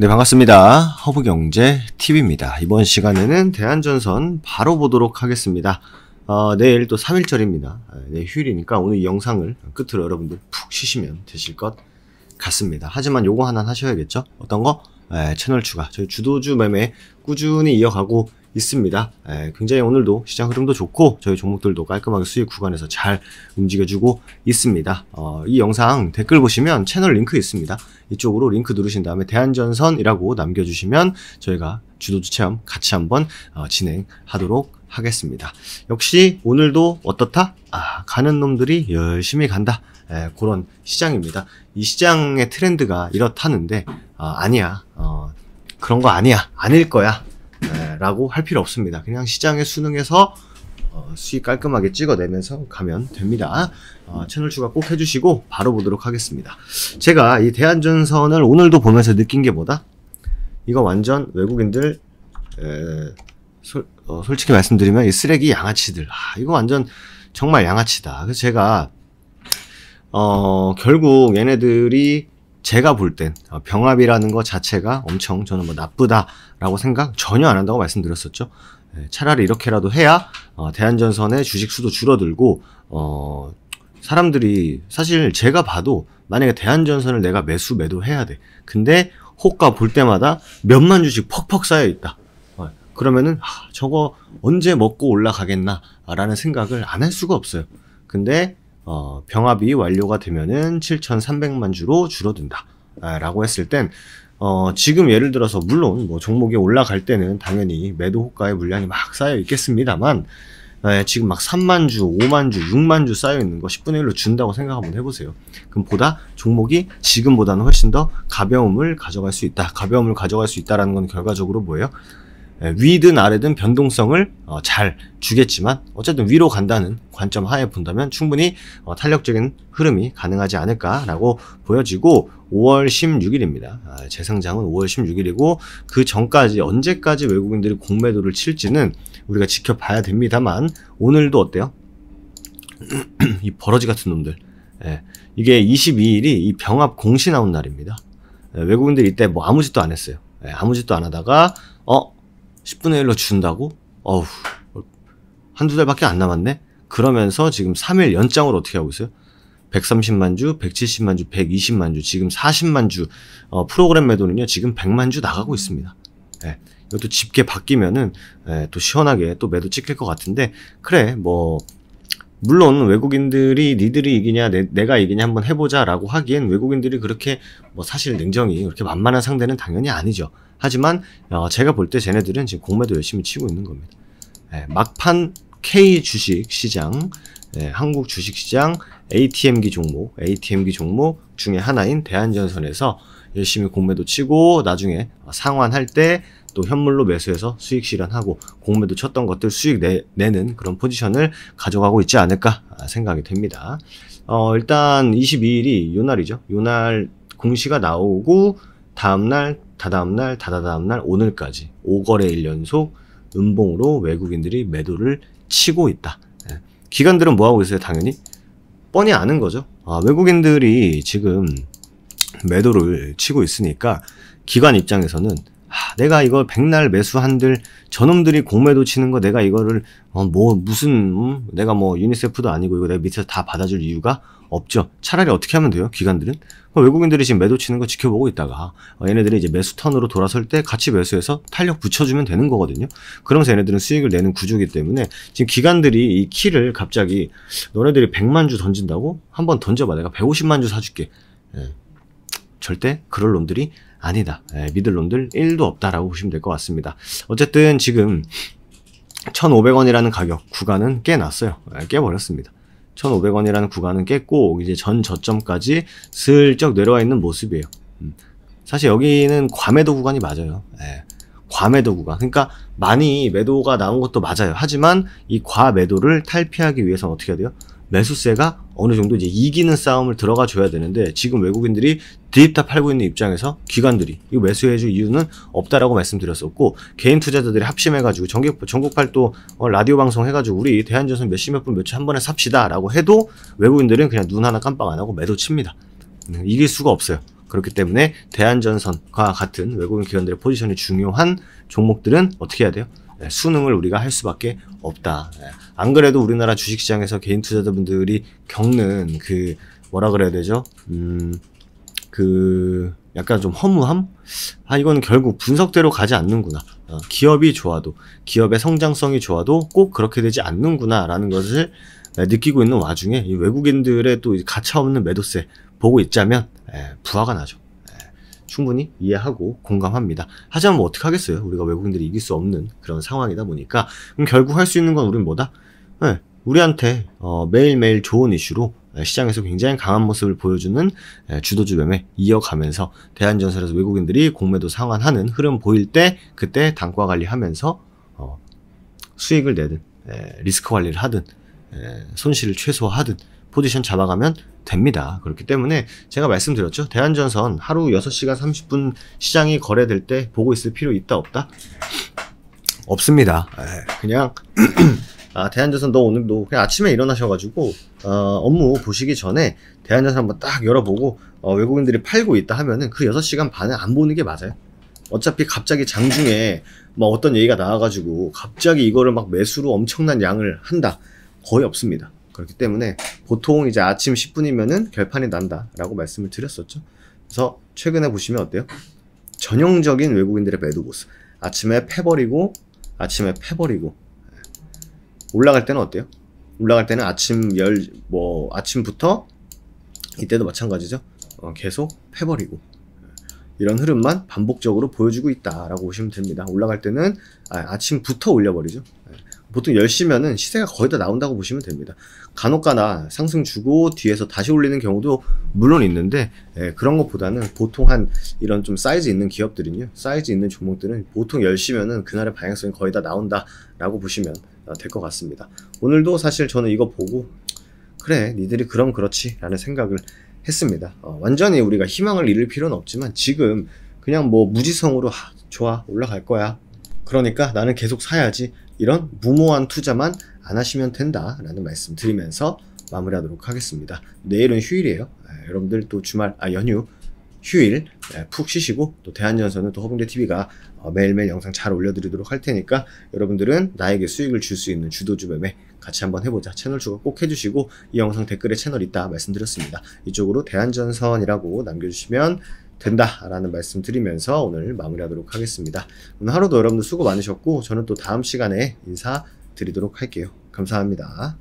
네, 반갑습니다. 허브경제 TV입니다. 이번 시간에는 대한전선 바로 보도록 하겠습니다. 어, 내일 또 3일절입니다. 아, 네, 휴일이니까 오늘 영상을 끝으로 여러분들 푹 쉬시면 되실 것 같습니다. 하지만 요거 하나 하셔야겠죠? 어떤 거? 네, 채널 추가. 저희 주도주 매매 꾸준히 이어가고 있습니다. 에, 예, 굉장히 오늘도 시장 흐름도 좋고 저희 종목들도 깔끔하게 수익 구간에서 잘 움직여주고 있습니다. 어, 이 영상 댓글 보시면 채널 링크 있습니다. 이쪽으로 링크 누르신 다음에 대한전선이라고 남겨주시면 저희가 주도주 체험 같이 한번 어, 진행하도록 하겠습니다. 역시 오늘도 어떻다? 아, 가는 놈들이 열심히 간다. 에, 예, 그런 시장입니다. 이 시장의 트렌드가 이렇다는데 어, 아니야. 어, 그런 거 아니야. 아닐 거야. 라고 할 필요 없습니다. 그냥 시장의 수능에서 어, 수익 깔끔하게 찍어내면서 가면 됩니다. 어, 채널 추가 꼭 해주시고 바로 보도록 하겠습니다. 제가 이 대한전선을 오늘도 보면서 느낀 게 뭐다? 이거 완전 외국인들 에, 솔, 어, 솔직히 말씀드리면 이 쓰레기 양아치들 아, 이거 완전 정말 양아치다. 그래서 제가 어, 결국 얘네들이 제가 볼땐 아, 병합이라는 것 자체가 엄청 저는 뭐 나쁘다라고 생각 전혀 안 한다고 말씀드렸었죠. 예, 차라리 이렇게라도 해야 어, 대한전선의 주식 수도 줄어들고 어 사람들이 사실 제가 봐도 만약에 대한전선을 내가 매수 매도해야 돼. 근데 호가 볼 때마다 몇만 주씩 퍽퍽 쌓여 있다. 어, 그러면은 아, 저거 언제 먹고 올라가겠나라는 생각을 안 할 수가 없어요. 근데 어, 병합이 완료가 되면은 7,300만 주로 줄어든다. 아, 라고 했을 땐 어, 지금 예를 들어서 물론 뭐 종목이 올라갈 때는 당연히 매도 호가의 물량이 막 쌓여 있겠습니다만 에, 예, 지금 막 3만 주, 5만 주, 6만 주 쌓여 있는 거 10분의 1로 준다고 생각 한번 해보세요. 그럼 보다 종목이 지금보다는 훨씬 더 가벼움을 가져갈 수 있다. 가벼움을 가져갈 수 있다라는 건 결과적으로 뭐예요? 예, 위든 아래든 변동성을 어, 잘 주겠지만 어쨌든 위로 간다는 관점 하에 본다면 충분히 어, 탄력적인 흐름이 가능하지 않을까라고 보여지고 5월 16일입니다. 아, 재상장은 5월 16일이고 그 전까지 언제까지 외국인들이 공매도를 칠지는 우리가 지켜봐야 됩니다만 오늘도 어때요? 이 버러지 같은 놈들 예, 이게 22일이 이 병합 공시 나온 날입니다. 예, 외국인들이 이때 뭐 아무 짓도 안 했어요. 아무 짓도 안 하다가 어 10분의 1로 준다고? 어우, 한두 달밖에 안 남았네? 그러면서 지금 3일 연장으로 어떻게 하고 있어요? 130만 주, 170만 주, 120만 주, 지금 40만 주, 어, 프로그램 매도는요, 지금 100만 주 나가고 있습니다. 예. 이것도 집게 바뀌면은, 예, 또 시원하게 또 매도 찍힐 것 같은데, 그래, 뭐, 물론 외국인들이 니들이 이기냐 내, 가 이기냐 한번 해보자라고 하기엔 외국인들이 그렇게 뭐 사실 냉정히 그렇게 만만한 상대는 당연히 아니죠. 하지만 어, 제가 볼 때 쟤네들은 지금 공매도 열심히 치고 있는 겁니다. 예, 막판 K 주식 시장, 예, 한국 주식 시장 ATM기 종목, ATM기 종목 중에 하나인 대한전선에서 열심히 공매도 치고 나중에 상환할 때또 현물로 매수해서 수익 실현하고 공매도 쳤던 것들 수익 내, 내는 그런 포지션을 가져가고 있지 않을까 아, 생각이 됩니다. 어, 일단 22일이 요 날이죠. 요 날 공시가 나오고 다음날, 다다음날, 다다다음날 오늘까지 5거래일 연속 음봉으로 외국인들이 매도를 치고 있다. 예. 기관들은 뭐하고 있어요? 당연히 뻔히 아는 거죠. 아, 외국인들이 지금 매도를 치고 있으니까 기관 입장에서는 아, 내가 이걸 백날 매수한들 저놈들이 공매도 치는 거 내가 이거를 어, 뭐 무슨 음, 내가 뭐 유니세프도 아니고 이거 내가 밑에서 다 받아줄 이유가 없죠. 차라리 어떻게 하면 돼요? 기관들은 어, 외국인들이 지금 매도 치는 거 지켜보고 있다가 어, 얘네들이 이제 매수 턴으로 돌아설 때 같이 매수해서 탄력 붙여주면 되는 거거든요. 그러면서 얘네들은 수익을 내는 구조기 이 때문에 지금 기관들이 이 키를 갑자기 너네들이 100만 주 던진다고 한번 던져봐 내가 150만 주 사줄게. 예. 절대 그럴 놈들이 아니다. 예, 믿을 놈들 1도 없다라고 보시면 될 것 같습니다. 어쨌든 지금 1,500원이라는 가격 구간은 깨났어요. 예, 깨버렸습니다. 1,500원이라는 구간은 깼고 이제 전 저점까지 슬쩍 내려와 있는 모습이에요. 음, 사실 여기는 과매도 구간이 맞아요. 예, 과매도 구간. 그러니까 많이 매도가 나온 것도 맞아요. 하지만 이 과매도를 탈피하기 위해서 어떻게 해야 돼요? 매수세가 어느 정도 이제 이기는 싸움을 들어가 줘야 되는데 지금 외국인들이 드립다 팔고 있는 입장에서 기관들이 이거 매수해 줄 이유는 없다라고 말씀드렸었고 개인 투자자들이 합심해 가지고 전국 전국팔 도 어, 라디오 방송 해 가지고 우리 대한전선 몇십몇 분 며칠 한 번에 삽시다라고 해도 외국인들은 그냥 눈 하나 깜빡 안 하고 매도 칩니다. 음, 이길 수가 없어요. 그렇기 때문에 대한전선과 같은 외국인 기관들의 포지션이 중요한 종목들은 어떻게 해야 돼요? 네, 수능을 우리가 할 수밖에 없다. 네, 안 그래도 우리나라 주식시장에서 개인 투자자분들이 겪는 그 뭐라 그래야 되죠? 음, 그 약간 좀 허무함? 아이건 결국 분석대로 가지 않는구나. 어, 기업이 좋아도 기업의 성장성이 좋아도 꼭 그렇게 되지 않는구나라는 것을 네, 느끼고 있는 와중에 외국인들의 또 가차없는 매도세 보고 있자면 에, 예, 부화가 나죠. 충분히 이해하고 공감합니다. 하지만 뭐 어떻게 하겠어요? 우리가 외국인들이 이길 수 없는 그런 상황이다 보니까 그럼 결국 할 수 있는 건 우리는 뭐다? 네, 우리한테 어, 매일매일 좋은 이슈로 예, 시장에서 굉장히 강한 모습을 보여주는 예, 주도주 매매 이어가면서 대한전설에서 외국인들이 공매도 상환하는 흐름 보일 때 그때 단과 관리하면서 어, 수익을 내든 리스크 관리를 하든 예, 손실을 최소화하든 포지션 잡아가면 됩니다. 그렇기 때문에 제가 말씀드렸죠. 대한전선 하루 6시간 30분 시장이 거래될 때 보고 있을 필요 있다 없다? 없습니다. 예, 그냥 아, 대한전선 너 오늘 도 그냥 아침에 일어나셔가지고 어, 업무 보시기 전에 대한전선 한번 딱 열어보고 어, 외국인들이 팔고 있다 하면은 그 6시간 반은 안 보는 게 맞아요. 어차피 갑자기 장중에 뭐 어떤 얘기가 나와가지고 갑자기 이거를 막 매수로 엄청난 양을 한다. 거의 없습니다. 그렇기 때문에 보통 이제 아침 10분이면은 결판이 난다라고 말씀을 드렸었죠. 그래서 최근에 보시면 어때요? 전형적인 외국인들의 매도 모습. 아침에 패버리고 아침에 패버리고 예. 올라갈 때는 어때요? 올라갈 때는 아침 열 뭐 아침부터 이때도 마찬가지죠. 어, 계속 패버리고 예. 이런 흐름만 반복적으로 보여주고 있다라고 보시면 됩니다. 올라갈 때는 아, 침부터 올려버리죠. 예. 보통 10시면은 시세가 거의 다 나온다고 보시면 됩니다. 간혹가나 상승 주고 뒤에서 다시 올리는 경우도 물론 있는데 예, 그런 것보다는 보통 한 이런 좀 사이즈 있는 기업들은요. 사이즈 있는 종목들은 보통 10시면은 그날의 방향성이 거의 다 나온다라고 보시면 어, 될것 같습니다. 오늘도 사실 저는 이거 보고 그래 니들이 그럼 그렇지 라는 생각을 했습니다. 어, 완전히 우리가 희망을 잃을 필요는 없지만 지금 그냥 뭐 무지성으로 하, 좋아 올라갈 거야 그러니까 나는 계속 사야지 이런 무모한 투자만 안 하시면 된다라는 말씀 드리면서 마무리하도록 하겠습니다. 내일은 휴일이에요. 예, 여러분들 또 주말, 아, 연휴, 휴일 예, 푹 쉬시고 또 대한전선은 또허공대 TV가 어, 매일매일 영상 잘 올려드리도록 할 테니까 여러분들은 나에게 수익을 줄 수 있는 주도주 매매 같이 한번 해보자. 채널 추가 꼭 해주시고 이 영상 댓글에 채널 있다 말씀드렸습니다. 이쪽으로 대한전선이라고 남겨주시면 된다라는 말씀 드리면서 오늘 마무리하도록 하겠습니다. 오늘 하루도 여러분들 수고 많으셨고 저는 또 다음 시간에 인사드리도록 할게요. 감사합니다.